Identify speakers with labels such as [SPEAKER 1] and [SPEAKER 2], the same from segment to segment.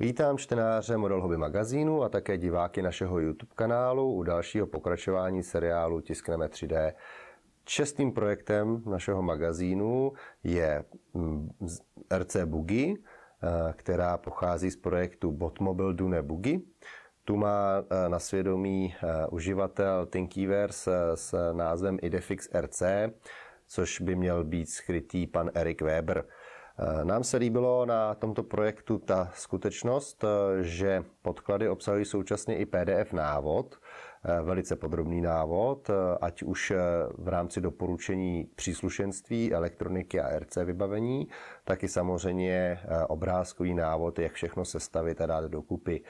[SPEAKER 1] Vítám čtenáře Model Hobby magazínu a také diváky našeho YouTube kanálu u dalšího pokračování seriálu Tiskneme 3D. Čestým projektem našeho magazínu je mm, RC Bugy, eh, která pochází z projektu Botmobile Dune Bugy. Tu má eh, na svědomí eh, uživatel Thinkiverse s názvem Idefix RC, což by měl být skrytý pan Erik Weber – nám se líbilo na tomto projektu ta skutečnost, že podklady obsahují současně i PDF návod, eh, velice podrobný návod, eh, ať už eh, v rámci doporučení příslušenství, elektroniky a RC vybavení, tak i samozřejmě obrázkový návod, jak všechno sestavit a dát dokupy.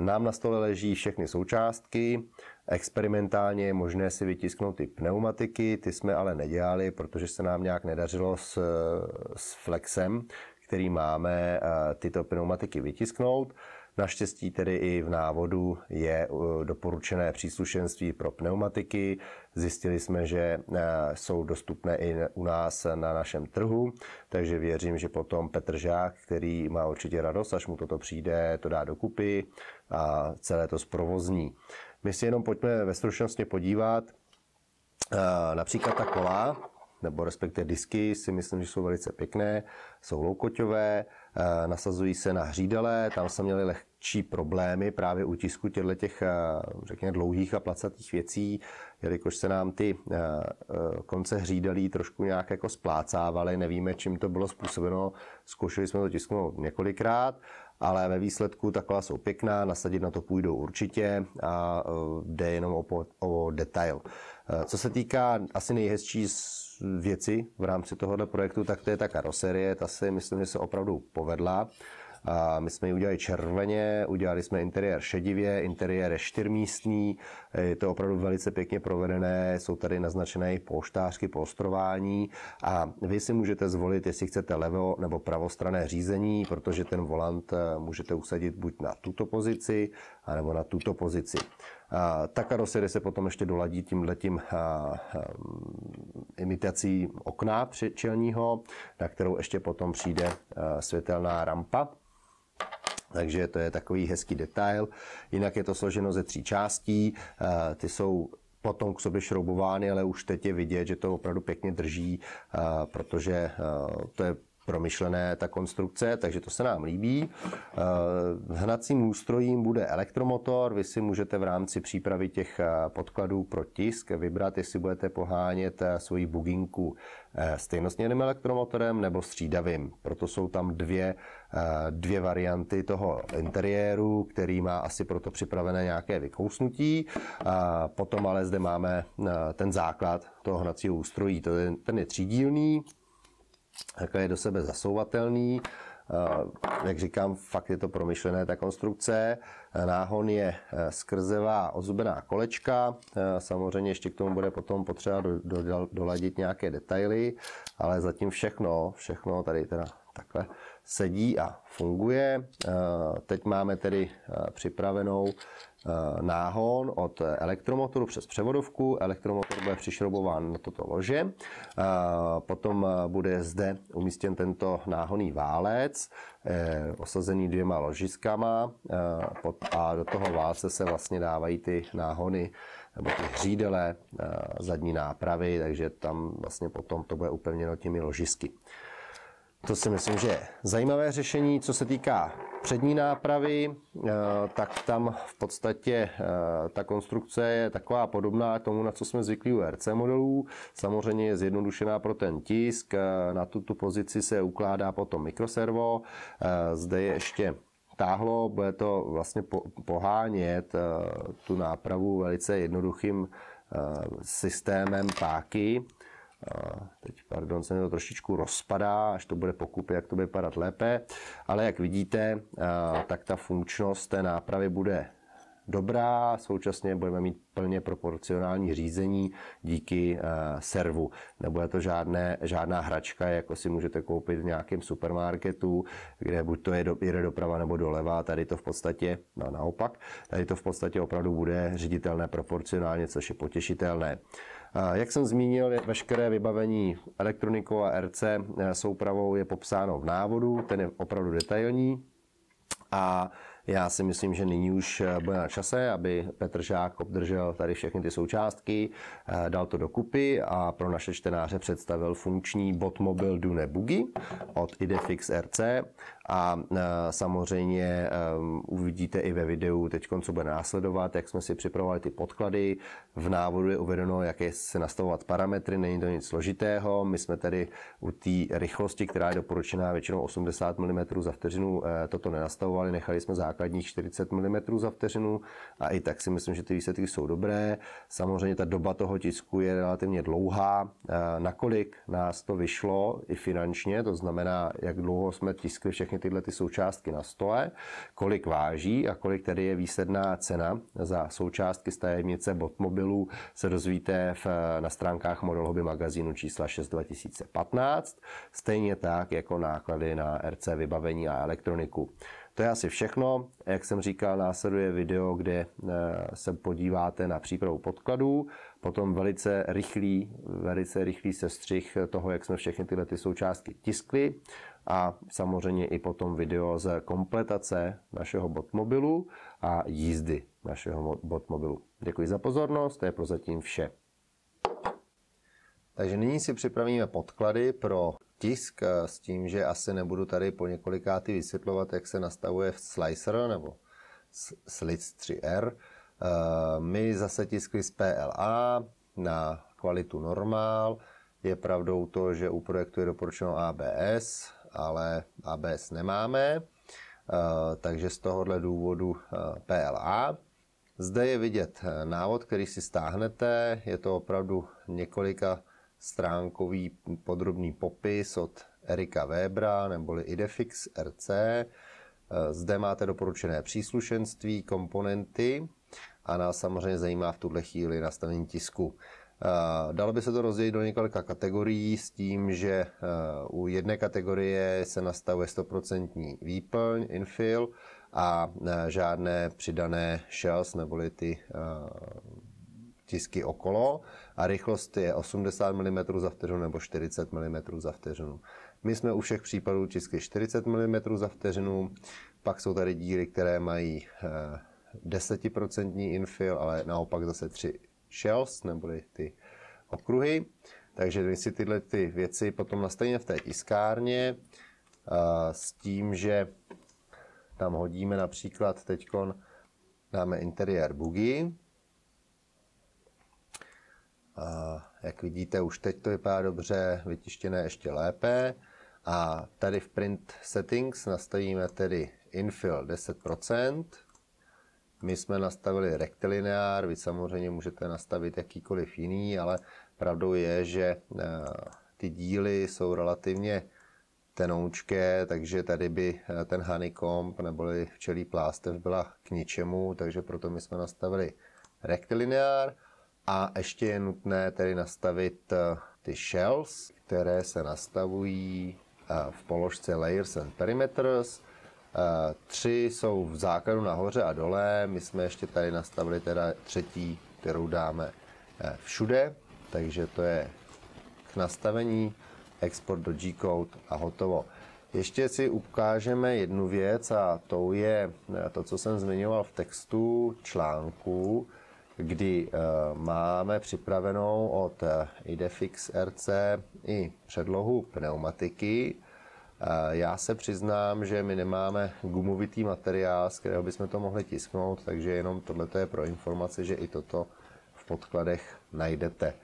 [SPEAKER 1] Nám na stole leží všechny součástky, experimentálně je možné si vytisknout ty pneumatiky, ty jsme ale nedělali, protože se nám nějak nedařilo s, s Flexem, který máme, eh, tyto pneumatiky vytisknout. Naštěstí tedy i v návodu je e, doporučené příslušenství pro pneumatiky. Zjistili jsme, že e, jsou dostupné i u nás na našem trhu, takže věřím, že potom Petr Žák, který má určitě radost, až mu toto přijde, to dá dokupy a celé to zprovozní. My si jenom pojďme ve stručnosti podívat, e, například ta kola, nebo respektive disky si myslím, že jsou velice pěkné, jsou loukoťové, Eh, nasazují se na hřídele, tam jsme měli lehčí problémy právě u tisku těchto těch, eh, řekněme, dlouhých a placatých věcí, jelikož se nám ty eh, konce hřídelí trošku nějak jako splácávaly, nevíme, čím to bylo způsobeno, zkoušeli jsme to tisknout několikrát, ale ve výsledku ta jsou pěkná, nasadit na to půjdou určitě a jde jenom o, o detail. Co se týká asi nejhezčí věci v rámci tohoto projektu, tak to je ta karoserie, ta si myslím, že se opravdu povedla. A my jsme ji udělali červeně, udělali jsme interiér šedivě, interiér je čtyřmístný, je to opravdu velice pěkně provedené, jsou tady naznačené i polštářky, polstrování a vy si můžete zvolit, jestli chcete levo nebo pravostrané řízení, protože ten volant eh, můžete usadit buď na tuto pozici, anebo na tuto pozici. Ta karoserie se potom ještě doladí tím letím imitací okna čelního, na kterou ještě potom přijde světelná rampa. Takže to je takový hezký detail. Jinak je to složeno ze tří částí. Ty jsou potom k sobě šroubovány, ale už teď je vidět, že to opravdu pěkně drží, protože to je promyšlené ta konstrukce, takže to se nám líbí. Eh, hnacím ústrojím bude elektromotor, vy si můžete v rámci přípravy těch eh, podkladů pro tisk vybrat, jestli budete pohánět eh, svoji buginku stejnosměrným elektromotorem nebo střídavým. Proto jsou tam dvě, dvě varianty toho interiéru, který má asi proto připravené nějaké vykousnutí. Potom ale zde máme ten základ toho hnacího ústrojí, ten je třídílný, takhle je do sebe zasouvatelný. Eh, jak říkám, fakt je to promyšlené ta konstrukce. Náhon je eh, skrzevá ozubená kolečka. Eh, samozřejmě ještě k tomu bude potom potřeba doladit nějaké detaily, ale zatím všechno, všechno tady teda takhle sedí a funguje. Eh, teď máme tedy eh, připravenou eh, náhon od elektromotoru přes převodovku. Elektromotor bude přišroubován na toto lože. Potom bude zde umístěn tento náhonný válec, osazený dvěma ložiskama a do toho válce se vlastně dávají ty náhony nebo ty hřídele zadní nápravy, takže tam vlastně potom to bude upevněno těmi ložisky. To si myslím, že je zajímavé řešení. Co se týká přední nápravy, eh, tak tam v podstatě eh, ta konstrukce je taková podobná tomu, na co jsme zvyklí u RC modelů. Samozřejmě je zjednodušená pro ten tisk. Eh, na tuto pozici se ukládá potom mikroservo. Zde je ještě táhlo, bude to vlastně pohánět tu nápravu velice jednoduchým systémem páky, Teď, pardon, se mi to trošičku rozpadá, až to bude pokupy, jak to bude vypadat lépe. Ale jak vidíte, tak ta funkčnost té nápravy bude dobrá, současně budeme mít plně proporcionální řízení díky eh, servu. Nebude to žádné, žádná hračka, jako si můžete koupit v nějakém supermarketu, kde buď to je do, jde doprava nebo doleva, tady to v podstatě, no naopak, tady to v podstatě opravdu bude říditelné proporcionálně, což je potěšitelné. Eh, jak jsem zmínil, veškeré vybavení elektronikou a RC eh, soupravou je popsáno v návodu, ten je opravdu detailní a já si myslím, že nyní už eh, bude na čase, aby Petr Žák obdržel tady všechny ty součástky, eh, dal to dokupy a pro naše čtenáře představil funkční mobil Dune Boogie od Idefix RC a eh, samozřejmě uvidíte i ve videu teď, co bude následovat, jak jsme si připravovali ty podklady. V návodu je uvedeno, jak je se nastavovat parametry, není to nic složitého. My jsme tady u té rychlosti, která je doporučená většinou 80 mm za vteřinu, toto nenastavovali, nechali jsme zákon základních 40 mm za vteřinu a i tak si myslím, že ty výsledky jsou dobré. Samozřejmě ta doba toho tisku je relativně dlouhá. Eh, nakolik nás to vyšlo i finančně, to znamená, jak dlouho jsme tiskli všechny tyhle ty součástky na stole, kolik váží a kolik tedy je výsledná cena za součástky stavebnice botmobilů, se dozvíte v, eh, na stránkách Model Hobby magazínu čísla 6 2015, stejně tak jako náklady na RC vybavení a elektroniku. To je asi všechno. Jak jsem říkal, následuje video, kde eh, se podíváte na přípravu podkladů, potom velice rychlý, velice rychlý sestřih toho, jak jsme všechny tyhle ty součástky tiskli a samozřejmě i potom video z kompletace našeho botmobilu a jízdy našeho botmobilu. Děkuji za pozornost, to je prozatím vše. Takže nyní si připravíme podklady pro tisk eh, s tím, že asi nebudu tady po několikáty vysvětlovat, jak se nastavuje v Slicer nebo Slic 3R. Eh, my zase tiskli z PLA na kvalitu normál. Je pravdou to, že u projektu je doporučeno ABS, ale ABS nemáme, eh, takže z tohohle důvodu PLA. Zde je vidět návod, který si stáhnete. Je to opravdu několika stránkový podrobný popis od Erika Webra neboli Idefix RC. Zde máte doporučené příslušenství, komponenty a nás samozřejmě zajímá v tuhle chvíli nastavení tisku. Eh, dalo by se to rozdělit do několika kategorií s tím, že eh, u jedné kategorie se nastavuje 100% výplň, infill a eh, žádné přidané shells neboli ty tisky okolo a rychlost je 80 mm za vteřinu nebo 40 mm za vteřinu. My jsme u všech případů tiskli 40 mm za vteřinu, pak jsou tady díly, které mají 10% eh, infil, ale naopak zase 3 shells, neboli ty okruhy. Takže my si tyhle ty věci potom nastavíme v té tiskárně eh, s tím, že tam hodíme například teď dáme interiér bugy, jak vidíte, už teď to vypadá dobře, vytištěné ještě lépe. A tady v Print Settings nastavíme tedy Infill 10%. My jsme nastavili rektilineár, vy samozřejmě můžete nastavit jakýkoliv jiný, ale pravdou je, že e, ty díly jsou relativně tenoučké, takže tady by e, ten honeycomb neboli včelí plástev byla k ničemu, takže proto my jsme nastavili rektilineár. A ještě je nutné tedy nastavit eh, ty shells, které se nastavují eh, v položce Layers and Perimeters. Eh, tři jsou v základu nahoře a dole. My jsme ještě tady nastavili teda třetí, kterou dáme všude. Takže to je k nastavení, export do G-code a hotovo. Ještě si ukážeme jednu věc a tou je to, co jsem zmiňoval v textu článku, kdy eh, máme připravenou od eh, Idefix RC i předlohu pneumatiky. Eh, já se přiznám, že my nemáme gumovitý materiál, z kterého bychom to mohli tisknout, takže jenom tohle je pro informaci, že i toto v podkladech najdete.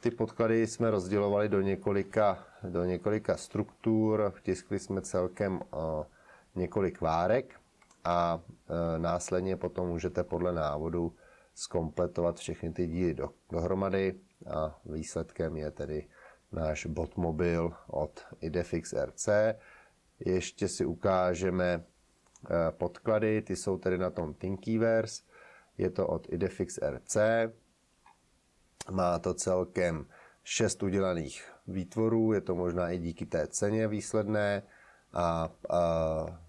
[SPEAKER 1] Ty podklady jsme rozdělovali do několika, do několika struktur, vtiskli jsme celkem několik várek a následně potom můžete podle návodu skompletovat všechny ty díly do, dohromady a výsledkem je tedy náš botmobil od Idefix RC. Ještě si ukážeme eh, podklady, ty jsou tedy na tom Thinkiverse, je to od Idefix RC, má to celkem šest udělaných výtvorů, je to možná i díky té ceně výsledné, a, a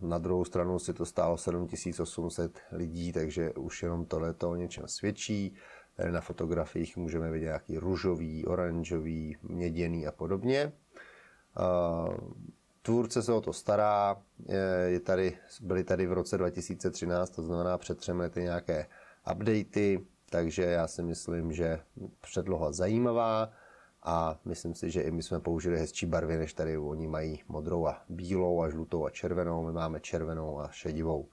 [SPEAKER 1] na druhou stranu si to stálo 7800 lidí, takže už jenom tohle to o něčem svědčí. Tady na fotografiích můžeme vidět nějaký růžový, oranžový, měděný a podobně. Tvůrce se o to stará, je tady, byly tady v roce 2013, to znamená před třemi lety nějaké updaty, takže já si myslím, že předloha zajímavá a myslím si, že i my jsme použili hezčí barvy, než tady oni mají modrou a bílou a žlutou a červenou, my máme červenou a šedivou.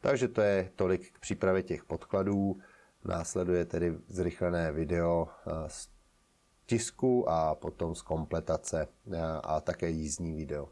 [SPEAKER 1] Takže to je tolik k přípravě těch podkladů. Následuje tedy zrychlené video eh, z tisku a potom z kompletace eh, a také jízdní video.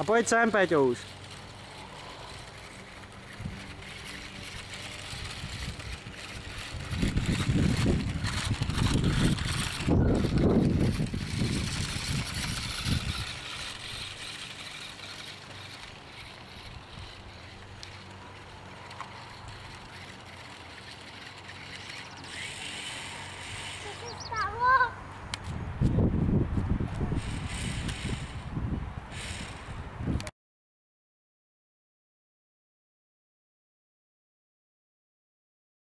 [SPEAKER 1] A pojď sem, Péťo, už.